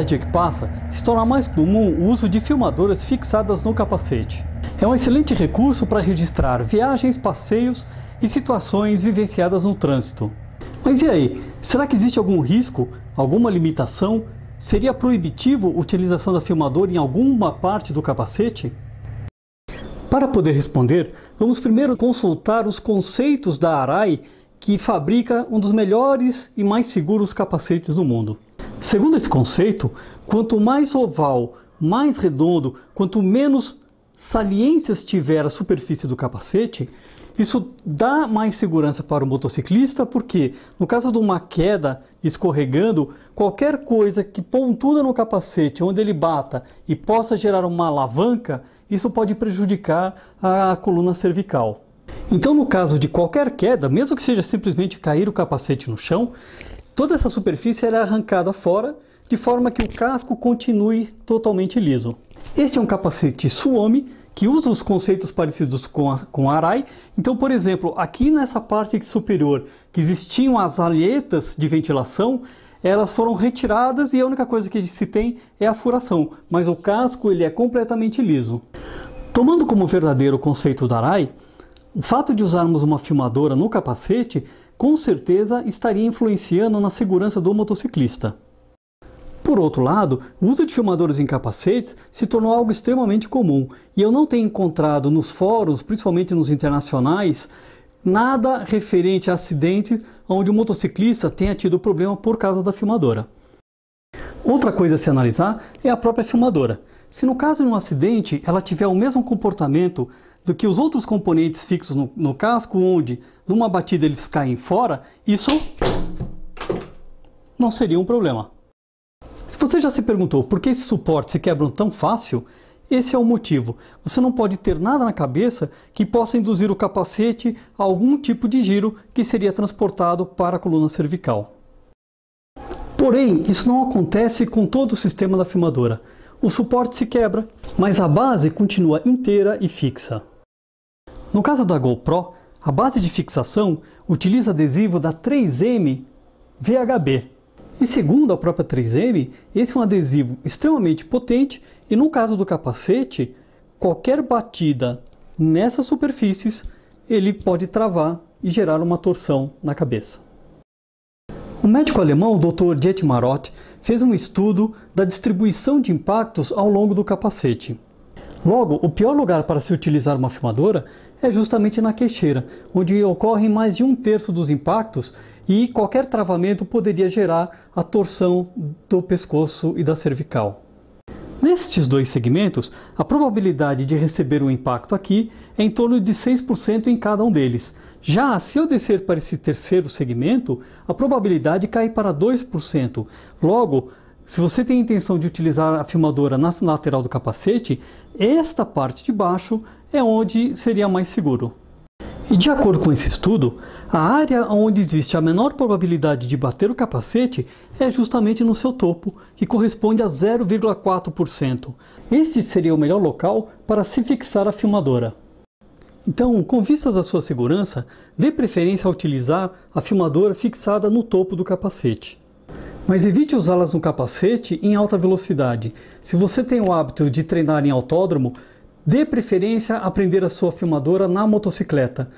cada dia que passa, se torna mais comum o uso de filmadoras fixadas no capacete. É um excelente recurso para registrar viagens, passeios e situações vivenciadas no trânsito. Mas e aí? Será que existe algum risco, alguma limitação? Seria proibitivo a utilização da filmadora em alguma parte do capacete? Para poder responder, vamos primeiro consultar os conceitos da ARAI, que fabrica um dos melhores e mais seguros capacetes do mundo. Segundo esse conceito, quanto mais oval, mais redondo, quanto menos saliências tiver a superfície do capacete, isso dá mais segurança para o motociclista, porque no caso de uma queda escorregando, qualquer coisa que pontuda no capacete, onde ele bata e possa gerar uma alavanca, isso pode prejudicar a coluna cervical. Então, no caso de qualquer queda, mesmo que seja simplesmente cair o capacete no chão, Toda essa superfície é arrancada fora, de forma que o casco continue totalmente liso. Este é um capacete Suomi que usa os conceitos parecidos com, a, com a Arai. Então, por exemplo, aqui nessa parte superior que existiam as alhetas de ventilação, elas foram retiradas e a única coisa que se tem é a furação, mas o casco ele é completamente liso. Tomando como verdadeiro o conceito da Arai, o fato de usarmos uma filmadora no capacete com certeza estaria influenciando na segurança do motociclista. Por outro lado, o uso de filmadores em capacetes se tornou algo extremamente comum e eu não tenho encontrado nos fóruns, principalmente nos internacionais, nada referente a acidente onde o motociclista tenha tido problema por causa da filmadora. Outra coisa a se analisar é a própria filmadora. Se no caso de um acidente ela tiver o mesmo comportamento do que os outros componentes fixos no, no casco, onde numa batida eles caem fora, isso não seria um problema. Se você já se perguntou por que esses suportes se quebram tão fácil, esse é o motivo. Você não pode ter nada na cabeça que possa induzir o capacete a algum tipo de giro que seria transportado para a coluna cervical. Porém, isso não acontece com todo o sistema da filmadora. O suporte se quebra, mas a base continua inteira e fixa. No caso da GoPro, a base de fixação utiliza adesivo da 3M VHB. E segundo a própria 3M, esse é um adesivo extremamente potente e no caso do capacete, qualquer batida nessas superfícies, ele pode travar e gerar uma torção na cabeça. O médico alemão Dr. Dietmar Ott fez um estudo da distribuição de impactos ao longo do capacete. Logo, o pior lugar para se utilizar uma filmadora é justamente na queixeira, onde ocorrem mais de um terço dos impactos e qualquer travamento poderia gerar a torção do pescoço e da cervical. Nestes dois segmentos, a probabilidade de receber um impacto aqui é em torno de 6% em cada um deles. Já se eu descer para esse terceiro segmento, a probabilidade cai para 2%. Logo, se você tem a intenção de utilizar a filmadora na lateral do capacete, esta parte de baixo é onde seria mais seguro. E de acordo com esse estudo, a área onde existe a menor probabilidade de bater o capacete é justamente no seu topo, que corresponde a 0,4%. Este seria o melhor local para se fixar a filmadora. Então, com vistas à sua segurança, dê preferência a utilizar a filmadora fixada no topo do capacete. Mas evite usá-las no capacete em alta velocidade. Se você tem o hábito de treinar em autódromo, de preferência, aprender a sua filmadora na motocicleta.